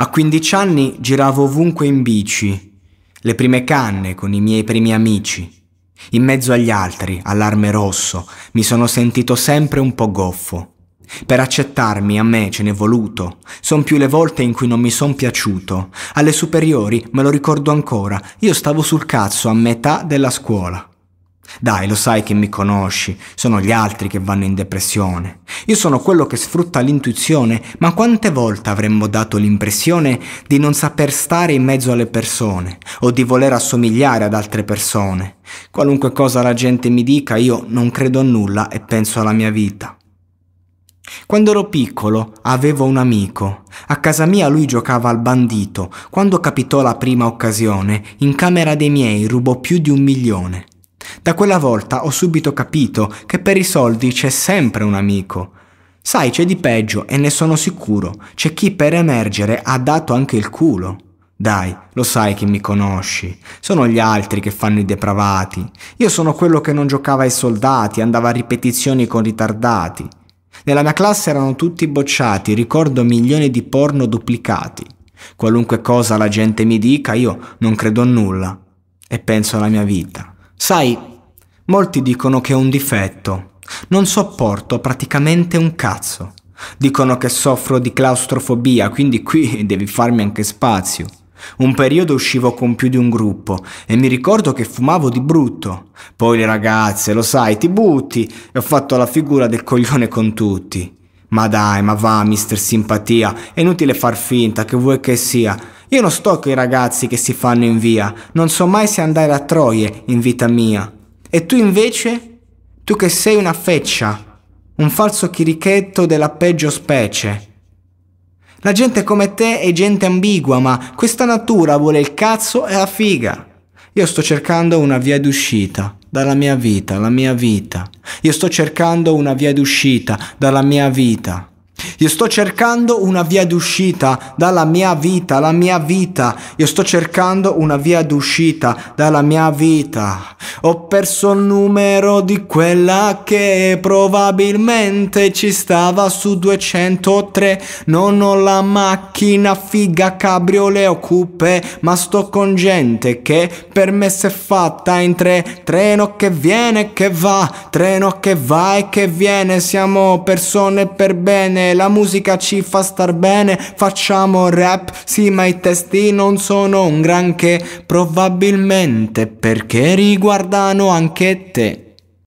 A 15 anni giravo ovunque in bici, le prime canne con i miei primi amici. In mezzo agli altri, all'arme rosso, mi sono sentito sempre un po' goffo. Per accettarmi a me ce n'è voluto. Son più le volte in cui non mi son piaciuto. Alle superiori, me lo ricordo ancora, io stavo sul cazzo a metà della scuola. Dai, lo sai che mi conosci, sono gli altri che vanno in depressione. Io sono quello che sfrutta l'intuizione, ma quante volte avremmo dato l'impressione di non saper stare in mezzo alle persone o di voler assomigliare ad altre persone? Qualunque cosa la gente mi dica, io non credo a nulla e penso alla mia vita. Quando ero piccolo avevo un amico. A casa mia lui giocava al bandito. Quando capitò la prima occasione, in camera dei miei rubò più di un milione. Da quella volta ho subito capito che per i soldi c'è sempre un amico. Sai, c'è di peggio e ne sono sicuro. C'è chi per emergere ha dato anche il culo. Dai, lo sai che mi conosci. Sono gli altri che fanno i depravati. Io sono quello che non giocava ai soldati, andava a ripetizioni con ritardati. Nella mia classe erano tutti bocciati, ricordo milioni di porno duplicati. Qualunque cosa la gente mi dica, io non credo a nulla e penso alla mia vita. Sai, Molti dicono che è un difetto. Non sopporto praticamente un cazzo. Dicono che soffro di claustrofobia, quindi qui devi farmi anche spazio. Un periodo uscivo con più di un gruppo e mi ricordo che fumavo di brutto. Poi le ragazze, lo sai, ti butti e ho fatto la figura del coglione con tutti. Ma dai, ma va, mister simpatia, è inutile far finta che vuoi che sia. Io non sto con i ragazzi che si fanno in via, non so mai se andare a troie in vita mia. E tu invece? Tu che sei una feccia, un falso chirichetto della peggio specie. La gente come te è gente ambigua, ma questa natura vuole il cazzo e la figa. Io sto cercando una via d'uscita dalla mia vita, la mia vita. Io sto cercando una via d'uscita dalla mia vita. Io sto cercando una via d'uscita dalla mia vita, la mia vita. Io sto cercando una via d'uscita dalla mia vita. Ho perso il numero di quella che probabilmente ci stava su 203. Non ho la macchina figa cabriole o coupé, ma sto con gente che per me si è fatta in tre. Treno che viene e che va, treno che va e che viene. Siamo persone per bene, la musica ci fa star bene. Facciamo rap, sì, ma i testi non sono un granché. Probabilmente perché riguarda riguardano anche te.